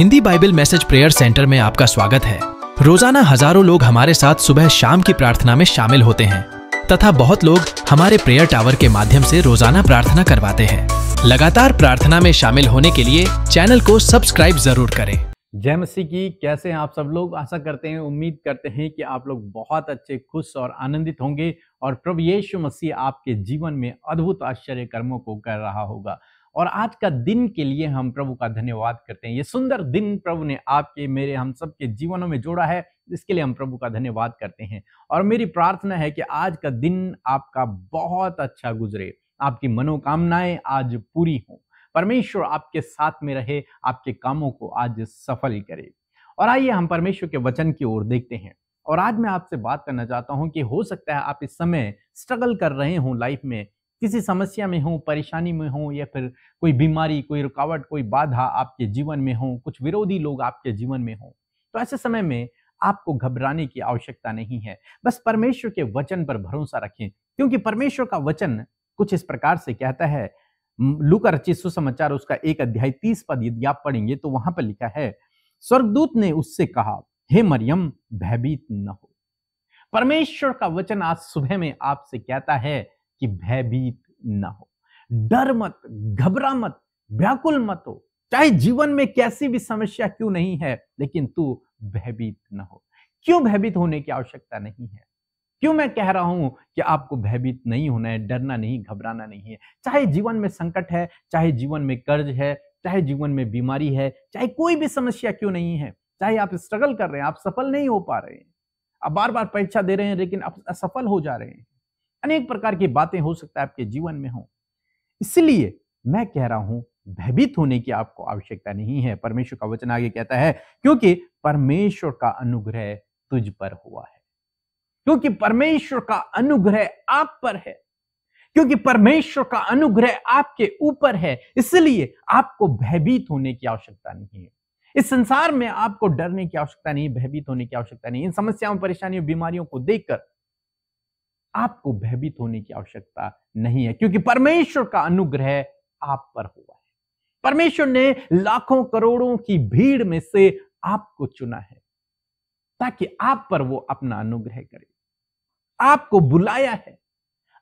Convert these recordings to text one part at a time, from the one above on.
Hindi Bible message prayer centre में आपका स्वागत है रोजाना हजारों लोग हमारे साथ सुबह शाम की प्रार्थना में शामिल होते हैं तथा बहुत लोग हमारे प्रेयर टावर के माध्यम से रोजाना प्रार्थना करवाते हैं लगातार प्रार्थना में शामिल होने के लिए चैनल को सब्सक्राइब जरूर करें जय मसीह की कैसे हैं आप सब लोग आशा करते हैं उम्मीद करते हैं कि आप लोग बहुत अच्छे खुश और आनंदित होंगे और प्रभु यीशु मसीह आपके जीवन में अद्भुत आश्चर्य कर्मों को कर रहा होगा और आज का दिन के लिए हम प्रभु का धन्यवाद करते हैं ये सुंदर दिन प्रभु ने आपके मेरे हम सब के जीवनों में जोड़ा है इसके लिए हम प्रभु का धन्यवाद करते हैं और मेरी प्रार्थना है कि आज का दिन आपका बहुत अच्छा गुजरे आपकी मनोकामनाएं आज पूरी हों परमेश्वर आपके साथ में रहे आपके कामों को आज सफल करे और आइए हम परमेश्वर के वचन की ओर देखते हैं और आज मैं आपसे बात करना चाहता हूं कि हो सकता है आप इस समय स्ट्रगल कर रहे हों लाइफ में किसी समस्या में हो परेशानी में हो या फिर कोई बीमारी कोई रुकावट कोई बाधा आपके जीवन में हो कुछ विरोधी लोग आपके जीवन में हो तो ऐसे समय में आपको घबराने की आवश्यकता नहीं है बस परमेश्वर के वचन पर भरोसा रखें क्योंकि परमेश्वर का वचन कुछ इस प्रकार से कहता है लुकर रचित सुसमाचार उसका एक अध्याय तीस पद यदि आप पढ़ेंगे तो वहां पर लिखा है स्वर्गदूत ने उससे कहा हे मरियम भयभीत न हो परमेश्वर का वचन आज सुबह में आपसे कहता है कि भयभीत ना हो डर मत घबरा मत व्याकुल मत हो चाहे जीवन में कैसी भी समस्या क्यों नहीं है लेकिन तू भयभीत ना हो क्यों भयभीत होने की आवश्यकता नहीं है क्यों मैं कह रहा हूं कि आपको भयभीत नहीं होना है डरना नहीं घबराना नहीं है चाहे जीवन में संकट है चाहे जीवन में कर्ज है चाहे जीवन में बीमारी है चाहे कोई भी समस्या क्यों नहीं है चाहे आप स्ट्रगल कर रहे हैं आप सफल नहीं हो पा रहे हैं आप बार बार परीक्षा दे रहे हैं लेकिन आप असफल हो जा रहे हैं अनेक प्रकार की बातें हो सकता है आपके जीवन में हो इसलिए मैं कह रहा हूं भयभीत होने की आपको आवश्यकता नहीं है परमेश्वर का वचन आगे कहता है क्योंकि परमेश्वर का अनुग्रह तुझ पर हुआ है क्योंकि परमेश्वर का अनुग्रह आप पर है क्योंकि परमेश्वर का अनुग्रह आपके ऊपर है इसलिए आपको भयभीत होने की आवश्यकता नहीं है इस संसार में आपको डरने की आवश्यकता नहीं भयभीत होने की आवश्यकता नहीं इन समस्याओं परेशानियों बीमारियों को देखकर आपको भयभीत होने की आवश्यकता नहीं है क्योंकि परमेश्वर का अनुग्रह आप पर हुआ है परमेश्वर ने लाखों करोड़ों की भीड़ में से आपको चुना है ताकि आप पर वो अपना अनुग्रह करे आपको बुलाया है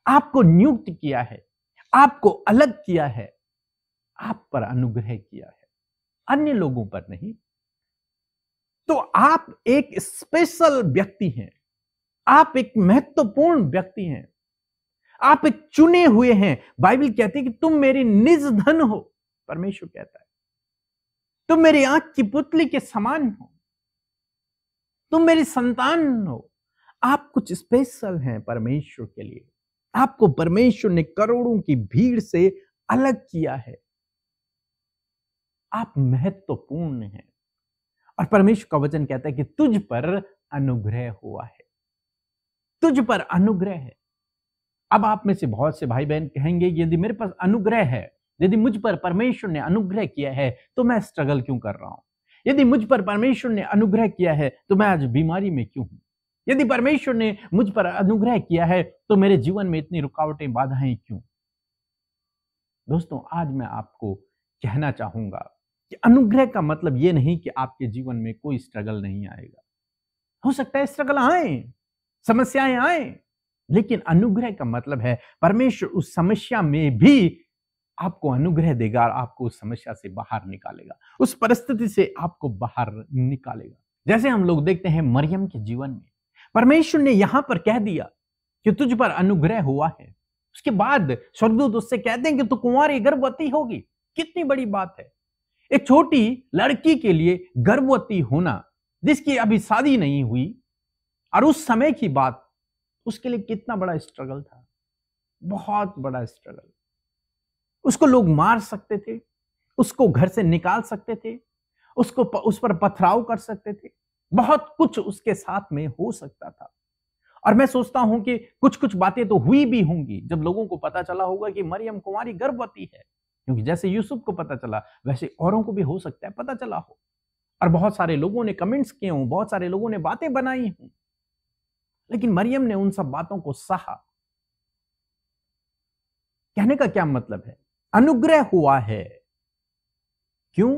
आपको नियुक्त किया है आपको अलग किया है आप पर अनुग्रह किया है अन्य लोगों पर नहीं तो आप एक स्पेशल व्यक्ति हैं आप एक महत्वपूर्ण व्यक्ति हैं आप एक चुने हुए हैं बाइबल कहती है कि तुम मेरे निज धन हो परमेश्वर कहता है तुम मेरी आंख की पुतली के समान हो तुम मेरी संतान हो आप कुछ स्पेशल हैं परमेश्वर के लिए आपको परमेश्वर ने करोड़ों की भीड़ से अलग किया है आप महत्वपूर्ण हैं और परमेश्वर का वचन कहता है कि तुझ पर अनुग्रह हुआ है तुझ पर अनुग्रह है अब आप में से बहुत से भाई बहन कहेंगे यदि मेरे पास अनुग्रह है यदि मुझ पर परमेश्वर ने अनुग्रह किया है तो मैं स्ट्रगल क्यों कर रहा हूं यदि मुझ पर परमेश्वर ने अनुग्रह किया है तो मैं आज बीमारी में क्यों हूं यदि परमेश्वर ने मुझ पर अनुग्रह किया है तो मेरे जीवन में इतनी रुकावटें बाधाएं क्यों दोस्तों आज मैं आपको कहना चाहूंगा कि अनुग्रह का मतलब ये नहीं कि आपके जीवन में कोई स्ट्रगल नहीं आएगा हो सकता है स्ट्रगल आए समस्याएं आए लेकिन अनुग्रह का मतलब है परमेश्वर उस समस्या में भी आपको अनुग्रह देगा और आपको उस समस्या से बाहर निकालेगा उस परिस्थिति से आपको बाहर निकालेगा जैसे हम लोग देखते हैं मरियम के जीवन में परमेश्वर ने यहां पर कह दिया कि तुझ पर अनुग्रह हुआ है उसके बाद स्वर्गदूत उससे कहते हैं कि तू कुंवारी गर्भवती होगी कितनी बड़ी बात है एक छोटी लड़की के लिए गर्भवती होना जिसकी अभी शादी नहीं हुई और उस समय की बात उसके लिए कितना बड़ा स्ट्रगल था बहुत बड़ा स्ट्रगल उसको लोग मार सकते थे उसको घर से निकाल सकते थे उसको प, उस पर पथराव कर सकते थे बहुत कुछ उसके साथ में हो सकता था और मैं सोचता हूं कि कुछ कुछ बातें तो हुई भी होंगी जब लोगों को पता चला होगा कि मरियम कुमारी गर्भवती है क्योंकि जैसे यूसुफ को पता चला वैसे औरों को भी हो सकता है पता चला हो और बहुत सारे लोगों ने कमेंट्स किए हों बहुत सारे लोगों ने बातें बनाई हों लेकिन मरियम ने उन सब बातों को सहा कहने का क्या मतलब है अनुग्रह हुआ है क्यों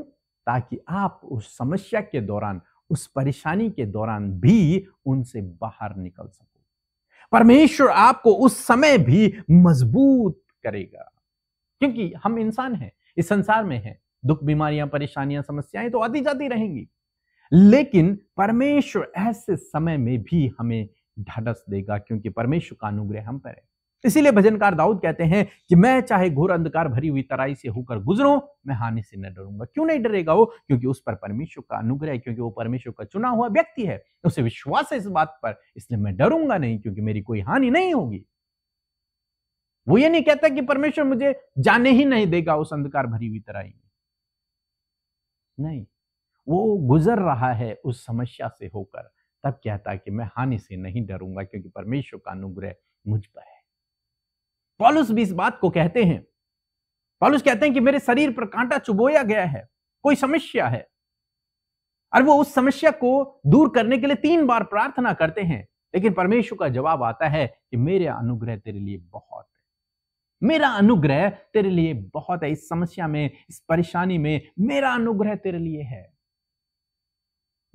ताकि आप उस समस्या के दौरान उस परेशानी के दौरान भी उनसे बाहर निकल सको परमेश्वर आपको उस समय भी मजबूत करेगा क्योंकि हम इंसान हैं इस संसार में हैं दुख बीमारियां परेशानियां समस्याएं तो आती जाती रहेंगी लेकिन परमेश्वर ऐसे समय में भी हमें ढनस देगा क्योंकि परमेश्वर का अनुग्रह हम पर है इसीलिए भजनकार दाऊद कहते हैं कि मैं चाहे घोर अंधकार भरी हुई तराई से होकर गुजरूं मैं हानि से न डरूंगा क्यों नहीं डरेगा वो क्योंकि उस पर परमेश्वर का अनुग्रह है क्योंकि वो परमेश्वर का चुना हुआ व्यक्ति है उसे विश्वास है इस बात पर इसलिए मैं डरूंगा नहीं क्योंकि मेरी कोई हानि नहीं होगी वो ये नहीं कहता कि परमेश्वर मुझे जाने ही नहीं देगा उस अंधकार भरी हुई तराई में नहीं वो गुजर रहा है उस समस्या से होकर तब कहता कि मैं हानि से नहीं डरूंगा क्योंकि परमेश्वर का अनुग्रह मुझ पर है पॉलुस भी इस बात को कहते हैं पॉलुस कहते हैं कि मेरे शरीर पर कांटा चुबोया गया है कोई समस्या है और वो उस समस्या को दूर करने के लिए तीन बार प्रार्थना करते हैं लेकिन परमेश्वर का जवाब आता है कि मेरे अनुग्रह तेरे लिए बहुत है मेरा अनुग्रह तेरे लिए बहुत है इस समस्या में इस परेशानी में मेरा अनुग्रह तेरे लिए है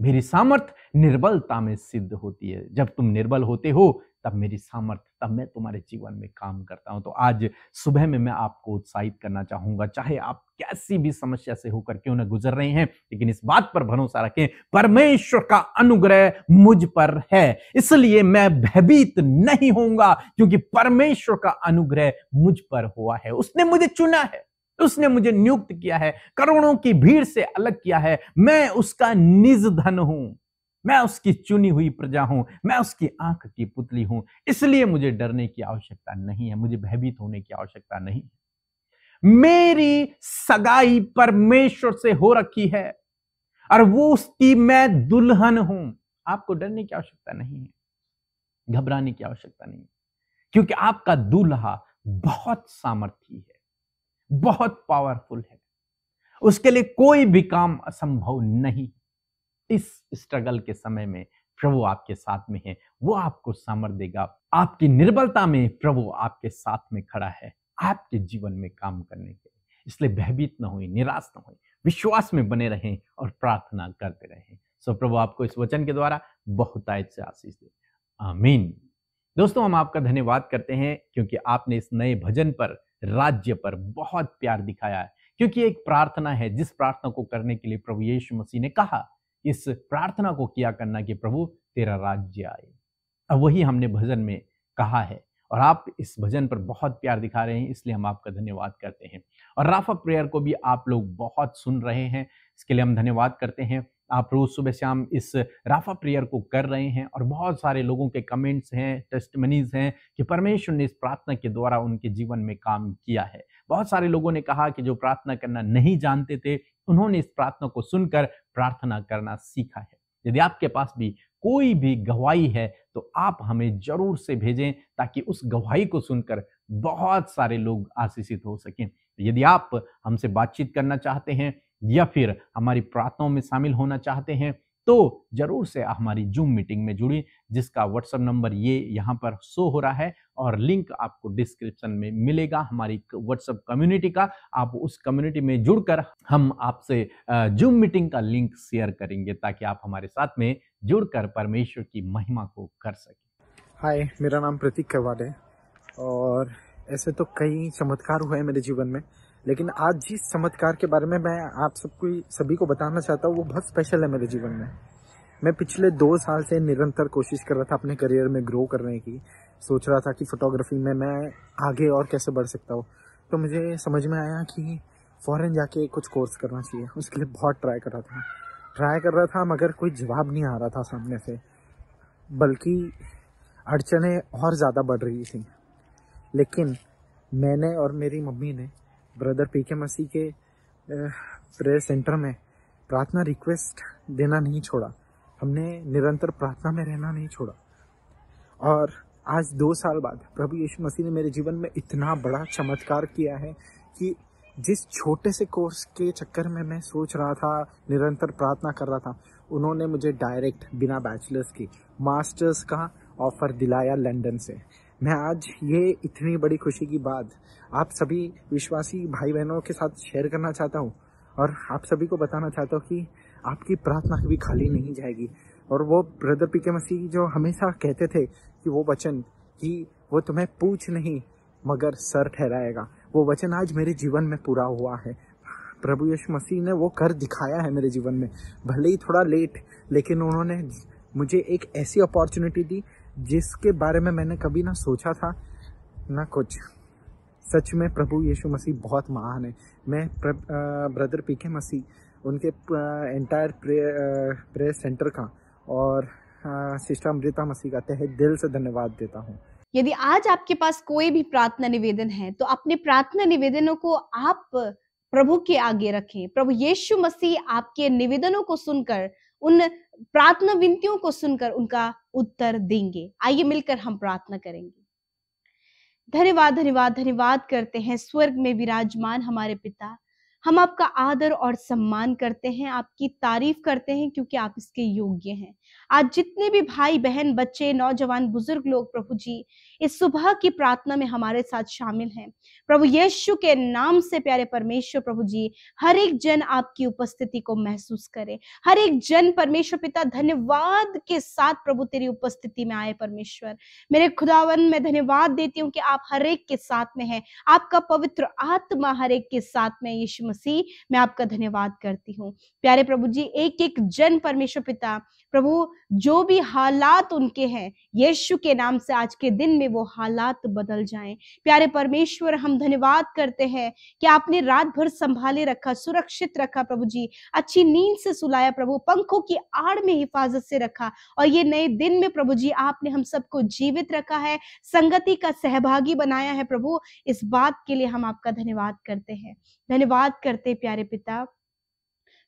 मेरी सामर्थ निर्बलता में सिद्ध होती है जब तुम निर्बल होते हो तब मेरी सामर्थ तब मैं तुम्हारे जीवन में काम करता हूं तो आज सुबह में मैं आपको उत्साहित करना चाहूंगा चाहे आप कैसी भी समस्या से होकर क्यों ना गुजर रहे हैं लेकिन इस बात पर भरोसा रखें परमेश्वर का अनुग्रह मुझ पर है इसलिए मैं भयभीत नहीं होऊंगा क्योंकि परमेश्वर का अनुग्रह मुझ पर हुआ है उसने मुझे चुना है उसने मुझे नियुक्त किया है करोड़ों की भीड़ से अलग किया है मैं उसका निज धन हूं मैं उसकी चुनी हुई प्रजा हूं मैं उसकी आंख की पुतली हूं इसलिए मुझे डरने की आवश्यकता नहीं है मुझे भयभीत होने की आवश्यकता नहीं मेरी सगाई परमेश्वर से हो रखी है और वो उसकी मैं दुल्हन हूं आपको डरने की आवश्यकता नहीं है घबराने की आवश्यकता नहीं क्योंकि आपका दूल्हा बहुत सामर्थी है बहुत पावरफुल है उसके लिए कोई भी काम असंभव नहीं इस स्ट्रगल के समय में प्रभु आपके साथ में है वो आपको सामर देगा आपकी निर्बलता में प्रभु आपके साथ में खड़ा है आपके जीवन में काम करने के लिए इसलिए भयभीत न हो निराश न हो विश्वास में बने रहें और प्रार्थना करते रहें सो प्रभु आपको इस वचन के द्वारा बहुतायत से आशीष दे आमीन दोस्तों हम आपका धन्यवाद करते हैं क्योंकि आपने इस नए भजन पर राज्य पर बहुत प्यार दिखाया है क्योंकि एक प्रार्थना है जिस प्रार्थना को करने के लिए प्रभु यीशु मसीह ने कहा इस प्रार्थना को किया करना कि प्रभु तेरा राज्य आए अब वही हमने भजन में कहा है और आप इस भजन पर बहुत प्यार दिखा रहे हैं इसलिए हम आपका धन्यवाद करते हैं और राफा प्रेयर को भी आप लोग बहुत सुन रहे हैं इसके लिए हम धन्यवाद करते हैं आप रोज़ सुबह शाम इस राफा प्रेयर को कर रहे हैं और बहुत सारे लोगों के कमेंट्स हैं टेस्टमनीज हैं कि परमेश्वर ने इस प्रार्थना के द्वारा उनके जीवन में काम किया है बहुत सारे लोगों ने कहा कि जो प्रार्थना करना नहीं जानते थे उन्होंने इस प्रार्थना को सुनकर प्रार्थना करना सीखा है यदि आपके पास भी कोई भी गवाही है तो आप हमें जरूर से भेजें ताकि उस गवाही को सुनकर बहुत सारे लोग आशीषित हो सकें यदि आप हमसे बातचीत करना चाहते हैं या फिर हमारी प्रार्थनाओं में शामिल होना चाहते हैं तो जरूर से हमारी जूम मीटिंग में जुड़ी जिसका व्हाट्सअप नंबर ये यहाँ पर शो हो रहा है और लिंक आपको डिस्क्रिप्शन में मिलेगा हमारी व्हाट्सअप कम्युनिटी का आप उस कम्युनिटी में जुड़कर हम आपसे जूम मीटिंग का लिंक शेयर करेंगे ताकि आप हमारे साथ में जुड़कर परमेश्वर की महिमा को कर सकें हाय मेरा नाम प्रतीक खरवाड है और ऐसे तो कई चमत्कार हुए हैं मेरे जीवन में लेकिन आज जिस चमत्कार के बारे में मैं आप सबको सभी को बताना चाहता हूँ वो बहुत स्पेशल है मेरे जीवन में मैं पिछले दो साल से निरंतर कोशिश कर रहा था अपने करियर में ग्रो करने की सोच रहा था कि फोटोग्राफी में मैं आगे और कैसे बढ़ सकता हूँ तो मुझे समझ में आया कि फ़ौरन जाके कुछ कोर्स करना चाहिए उसके लिए बहुत ट्राई कर रहा था ट्राई कर रहा था मगर कोई जवाब नहीं आ रहा था सामने से बल्कि अड़चने और ज़्यादा बढ़ रही थी लेकिन मैंने और मेरी मम्मी ने ब्रदर पी के मसीह के प्रेयर सेंटर में प्रार्थना रिक्वेस्ट देना नहीं छोड़ा हमने निरंतर प्रार्थना में रहना नहीं छोड़ा और आज दो साल बाद प्रभु यीशु मसीह ने मेरे जीवन में इतना बड़ा चमत्कार किया है कि जिस छोटे से कोर्स के चक्कर में मैं सोच रहा था निरंतर प्रार्थना कर रहा था उन्होंने मुझे डायरेक्ट बिना बैचलर्स के मास्टर्स का ऑफ़र दिलाया लंदन से मैं आज ये इतनी बड़ी खुशी की बात आप सभी विश्वासी भाई बहनों के साथ शेयर करना चाहता हूँ और आप सभी को बताना चाहता हूँ कि आपकी प्रार्थना कभी खाली नहीं जाएगी और वो ब्रदर पी के मसीह जो हमेशा कहते थे कि वो वचन कि वो तुम्हें पूछ नहीं मगर सर ठहराएगा वो वचन आज मेरे जीवन में पूरा हुआ है प्रभु यीशु मसीह ने वो कर दिखाया है मेरे जीवन में भले ही थोड़ा लेट लेकिन उन्होंने मुझे एक ऐसी अपॉर्चुनिटी दी जिसके बारे में मैंने कभी ना सोचा था ना कुछ सच में प्रभु यीशु मसीह बहुत महान है मैं ब्रदर पीके मसीह उनके एंटायर प्रेयर सेंटर का और सिस्टर अमृता मसीह का तहे दिल से धन्यवाद देता हूँ यदि आज आपके पास कोई भी प्रार्थना निवेदन है तो अपने प्रार्थना निवेदनों को आप प्रभु के आगे रखें प्रभु यीशु मसीह आपके निवेदनों को सुनकर उन प्रार्थना विनतियों को सुनकर उनका उत्तर देंगे आइए मिलकर हम प्रार्थना करेंगे धन्यवाद धन्यवाद धन्यवाद करते हैं स्वर्ग में विराजमान हमारे पिता हम आपका आदर और सम्मान करते हैं आपकी तारीफ करते हैं क्योंकि आप इसके योग्य हैं आज जितने भी भाई बहन बच्चे नौजवान बुजुर्ग लोग प्रभु जी इस सुबह की प्रार्थना में हमारे साथ शामिल हैं प्रभु यीशु के नाम से प्यारे परमेश्वर प्रभु जी हर एक जन आपकी उपस्थिति को महसूस करे हर एक जन परमेश्वर पिता धन्यवाद के साथ प्रभु तेरी उपस्थिति में आए परमेश्वर मेरे खुदावन मैं धन्यवाद देती हूँ कि आप हर एक के साथ में है आपका पवित्र आत्मा हर एक के साथ में यीशु मसीह मैं आपका धन्यवाद करती हूँ प्यारे प्रभु जी एक एक जन परमेश्वर पिता प्रभु जो भी हालात उनके हैं यीशु के नाम से आज के दिन में वो हालात बदल जाएं प्यारे परमेश्वर हम धन्यवाद करते हैं कि आपने रात भर संभाले रखा सुरक्षित रखा प्रभु जी अच्छी नींद से सुलाया प्रभु पंखों की आड़ में हिफाजत से रखा और ये नए दिन में प्रभु जी आपने हम सबको जीवित रखा है संगति का सहभागी बनाया है प्रभु इस बात के लिए हम आपका धन्यवाद करते हैं धन्यवाद करते प्यारे पिता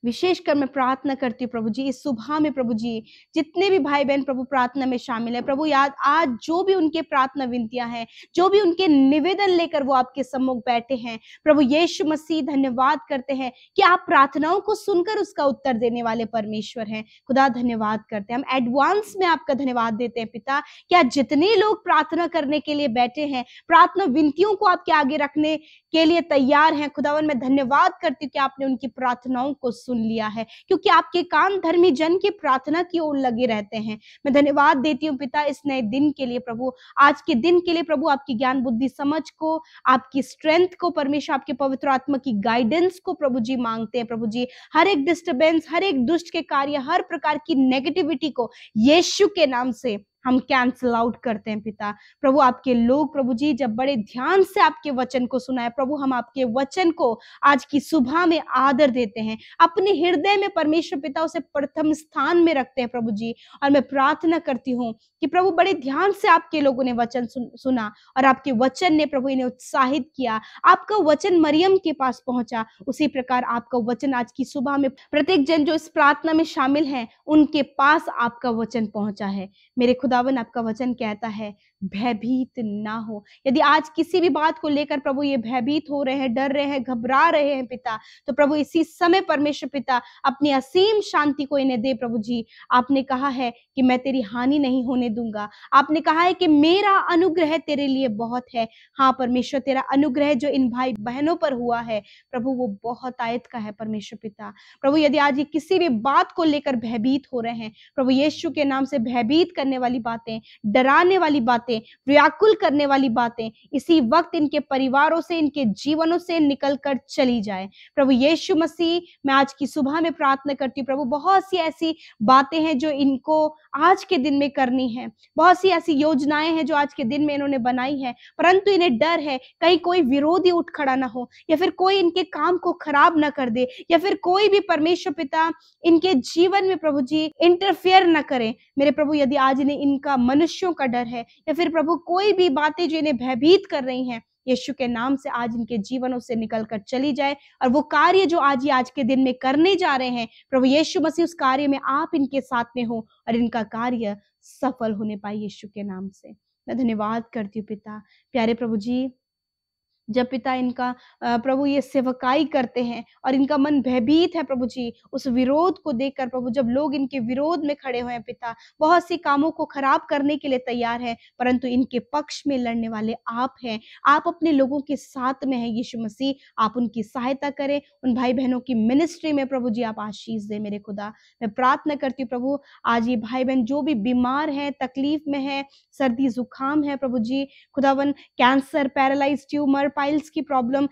विशेषकर मैं प्रार्थना करती हूँ प्रभु जी इस सुबह में प्रभु जी जितने भी भाई बहन प्रभु प्रार्थना में शामिल है प्रभु याद आज जो भी उनके प्रार्थना विनतियां हैं जो भी उनके निवेदन लेकर वो आपके सम्मुख बैठे हैं प्रभु यीशु मसीह धन्यवाद करते हैं कि आप प्रार्थनाओं को सुनकर उसका उत्तर देने वाले परमेश्वर हैं खुदा धन्यवाद करते हैं हम एडवांस में आपका धन्यवाद देते हैं पिता क्या जितने लोग प्रार्थना करने के लिए बैठे हैं प्रार्थना विनतियों को आपके आगे रखने के लिए तैयार हैं खुदावन मैं धन्यवाद करती हूँ कि आपने उनकी प्रार्थनाओं को सुन सुन लिया है क्योंकि आपके कान धर्मी जन की प्रार्थना की ओर लगे रहते हैं मैं धन्यवाद देती हूँ पिता इस नए दिन के लिए प्रभु आज के दिन के लिए प्रभु आपकी ज्ञान बुद्धि समझ को आपकी स्ट्रेंथ को परमेश्वर आपके पवित्र आत्मा की गाइडेंस को प्रभु जी मांगते हैं प्रभु जी हर एक डिस्टर्बेंस हर एक दुष्ट के कार्य हर प्रकार की नेगेटिविटी को यीशु के नाम से हम कैंसल आउट करते हैं पिता प्रभु आपके लोग प्रभु जी जब बड़े ध्यान से आपके वचन को सुनाए प्रभु हम आपके वचन को आज की सुबह में आदर देते हैं अपने हृदय में परमेश्वर पिता उसे प्रथम स्थान में रखते हैं प्रभु जी और मैं प्रार्थना करती हूँ कि प्रभु बड़े ध्यान से आपके लोगों ने वचन सुन, सुना और आपके वचन ने प्रभु इन्हें उत्साहित किया आपका वचन मरियम के पास पहुंचा उसी प्रकार आपका वचन आज की सुबह में प्रत्येक जन जो इस प्रार्थना में शामिल है उनके पास आपका वचन पहुंचा है मेरे खुदा खुदावन आपका वचन कहता है भयभीत ना हो यदि आज किसी भी बात को लेकर प्रभु ये भयभीत हो रहे हैं डर रहे हैं घबरा रहे हैं पिता तो प्रभु इसी समय परमेश्वर पिता अपनी असीम शांति को इन्हें दे प्रभु जी आपने कहा है कि मैं तेरी हानि नहीं होने दूंगा आपने कहा है कि मेरा अनुग्रह तेरे लिए बहुत है हाँ परमेश्वर तेरा अनुग्रह जो इन भाई बहनों पर हुआ है प्रभु वो बहुत आयत का है परमेश्वर पिता प्रभु यदि आज ये किसी भी बात को लेकर भयभीत हो रहे हैं प्रभु यीशु के नाम से भयभीत करने वाली बातें डराने वाली बातें बातें व्याकुल करने वाली बातें इसी वक्त इनके परिवारों से इनके जीवनों से निकल कर चली जाए प्रभु यीशु मसीह मैं आज की सुबह में प्रार्थना करती हूँ प्रभु बहुत सी ऐसी बातें हैं जो इनको आज के दिन में करनी है बहुत सी ऐसी योजनाएं हैं जो आज के दिन में इन्होंने बनाई है परंतु इन्हें डर है कहीं कोई विरोधी उठ खड़ा ना हो या फिर कोई इनके काम को खराब ना कर दे या फिर कोई भी परमेश्वर पिता इनके जीवन में प्रभु जी इंटरफेयर ना करें मेरे प्रभु यदि आज इन्हें इनका मनुष्यों का डर है या फिर प्रभु कोई भी बातें जो इन्हें भयभीत कर रही हैं यीशु के नाम से आज इनके जीवनों से निकलकर चली जाए और वो कार्य जो आज ही आज के दिन में करने जा रहे हैं प्रभु यीशु मसीह उस कार्य में आप इनके साथ में हो और इनका कार्य सफल होने पाए यीशु के नाम से मैं धन्यवाद करती हूँ पिता प्यारे प्रभु जी जब पिता इनका प्रभु ये सेवकाई करते हैं और इनका मन भयभीत है प्रभु जी उस विरोध को देखकर प्रभु जब लोग इनके विरोध में खड़े हुए हैं पिता बहुत से कामों को खराब करने के लिए तैयार है परंतु इनके पक्ष में लड़ने वाले आप हैं आप अपने लोगों के साथ में है यीशु मसीह आप उनकी सहायता करें उन भाई बहनों की मिनिस्ट्री में प्रभु जी आप आशीष दें मेरे खुदा मैं प्रार्थना करती हूँ प्रभु आज ये भाई बहन जो भी बीमार है तकलीफ में है सर्दी जुकाम है प्रभु जी खुदावन कैंसर पैरालाइज ट्यूमर पाइल्स की प्रॉब्लम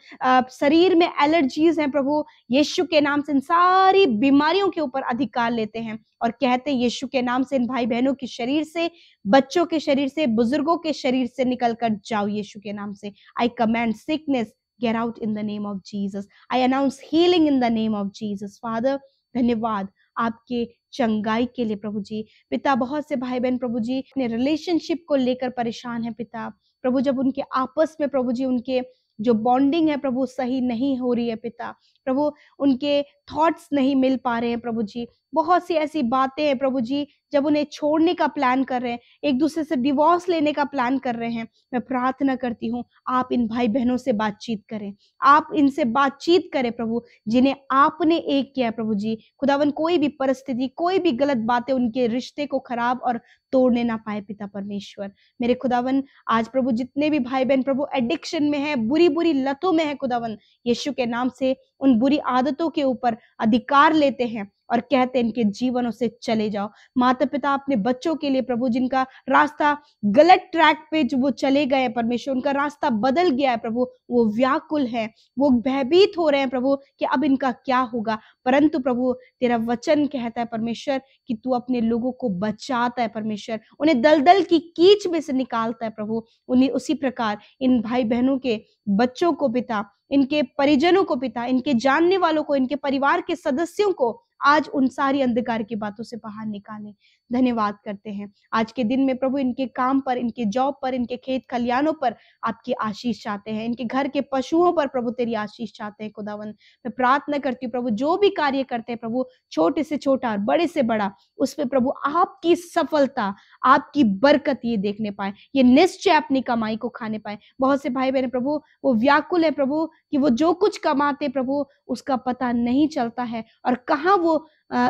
शरीर में एलर्जीज हैं प्रभु यीशु के नाम से इन सारी बीमारियों के ऊपर अधिकार लेते हैं और कहते हैं यीशु के नाम से इन भाई बहनों के शरीर से बच्चों के शरीर से बुजुर्गों के शरीर से निकल कर जाओ यीशु के नाम से I command sickness get out in the name of Jesus. I announce healing in the name of Jesus. Father धन्यवाद आपके चंगाई के लिए प्रभु जी पिता बहुत से भाई बहन प्रभु जी अपने रिलेशनशिप को लेकर परेशान है पिता प्रभु जब उनके आपस में प्रभु जी उनके जो बॉन्डिंग है प्रभु सही नहीं हो रही है पिता प्रभु उनके थॉट्स नहीं मिल पा रहे हैं प्रभु जी बहुत सी ऐसी बातें हैं प्रभु जी जब उन्हें छोड़ने का प्लान कर रहे हैं एक दूसरे से डिवोर्स लेने का प्लान कर रहे हैं मैं प्रार्थना करती हूँ आप इन भाई बहनों से बातचीत करें आप इनसे बातचीत करें प्रभु जिन्हें आपने एक किया प्रभु जी खुदावन कोई भी परिस्थिति कोई भी गलत बातें उनके रिश्ते को खराब और तोड़ने ना पाए पिता परमेश्वर मेरे खुदावन आज प्रभु जितने भी भाई बहन प्रभु एडिक्शन में है बुरी बुरी लतों में है खुदावन यीशु के नाम से उन बुरी आदतों के ऊपर अधिकार लेते हैं और कहते इनके जीवनों से चले जाओ माता पिता अपने बच्चों के लिए प्रभु जिनका रास्ता गलत ट्रैक पे जो वो चले गए परमेश्वर उनका रास्ता बदल गया है प्रभु वो व्याकुल है वो भयभीत हो रहे हैं प्रभु कि अब इनका क्या होगा परंतु प्रभु तेरा वचन कहता है परमेश्वर कि तू अपने लोगों को बचाता है परमेश्वर उन्हें दलदल की कीच में से निकालता है प्रभु उन्हें उसी प्रकार इन भाई बहनों के बच्चों को पिता इनके परिजनों को पिता इनके जानने वालों को इनके परिवार के सदस्यों को आज उन सारी अंधकार की बातों से बाहर निकालें धन्यवाद करते हैं आज के दिन में प्रभु इनके काम पर इनके जॉब पर इनके खेत खलियानों पर आपकी आशीष चाहते हैं इनके घर के पशुओं पर प्रभु तेरी आशीष चाहते हैं खुदावन मैं प्रार्थना करती हूँ प्रभु जो भी कार्य करते हैं प्रभु छोटे से छोटा और बड़े से बड़ा उस पर प्रभु आपकी सफलता आपकी बरकत ये देखने पाए ये निश्चय अपनी कमाई को खाने पाए बहुत से भाई बहन प्रभु वो व्याकुल है प्रभु कि वो जो कुछ कमाते प्रभु उसका पता नहीं चलता है और कहाँ वो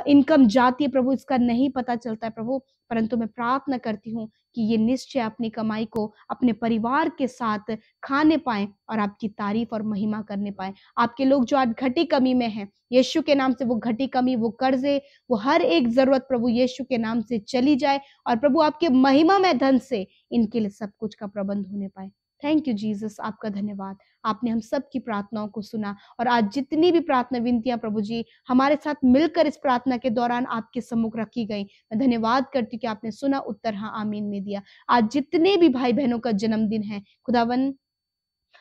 इनकम जाती है प्रभु इसका नहीं पता चलता है प्रभु परंतु मैं प्रार्थना करती हूँ कि ये निश्चय अपनी कमाई को अपने परिवार के साथ खाने पाए और आपकी तारीफ और महिमा करने पाए आपके लोग जो आज घटी कमी में हैं यीशु के नाम से वो घटी कमी वो कर्जे वो हर एक जरूरत प्रभु यीशु के नाम से चली जाए और प्रभु आपके महिमा में धन से इनके लिए सब कुछ का प्रबंध होने पाए थैंक यू जीसस आपका धन्यवाद आपने हम सब की प्रार्थनाओं को सुना और आज जितनी भी प्रार्थना विनतियां प्रभु जी हमारे साथ मिलकर इस प्रार्थना के दौरान आपके सम्मुख रखी गई मैं धन्यवाद करती हूँ कि आपने सुना उत्तर हाँ आमीन में दिया आज जितने भी भाई बहनों का जन्मदिन है खुदावन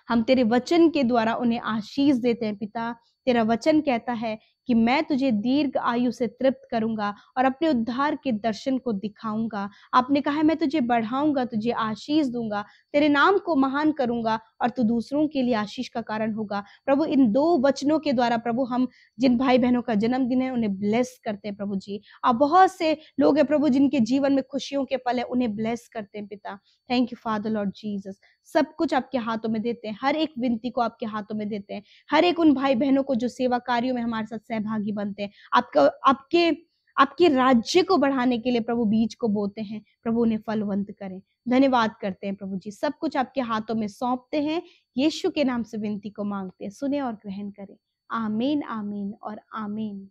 हम तेरे वचन के द्वारा उन्हें आशीष देते हैं पिता तेरा वचन कहता है कि मैं तुझे दीर्घ आयु से तृप्त करूंगा और अपने उद्धार के दर्शन को दिखाऊंगा आपने कहा है मैं तुझे बढ़ाऊंगा तुझे आशीष दूंगा तेरे नाम को महान करूंगा और तू दूसरों के लिए आशीष का कारण होगा प्रभु इन दो वचनों के द्वारा प्रभु हम जिन भाई बहनों का जन्मदिन है उन्हें ब्लेस करते हैं प्रभु जी आप बहुत से लोग हैं प्रभु जिनके जीवन में खुशियों के पल है उन्हें ब्लेस करते हैं पिता thank you father Lord Jesus सब कुछ आपके हाथों में देते हैं हर एक विनती को आपके हाथों में देते हैं हर एक उन भाई बहनों को जो सेवा कार्यो में हमारे साथ सहभागी बनते हैं आपका आपके आपके राज्य को बढ़ाने के लिए प्रभु बीज को बोते हैं प्रभु उन्हें फलवंत करें धन्यवाद करते हैं प्रभु जी सब कुछ आपके हाथों में सौंपते हैं यीशु के नाम से विनती को मांगते हैं सुने और ग्रहण करें आमीन आमीन और आमीन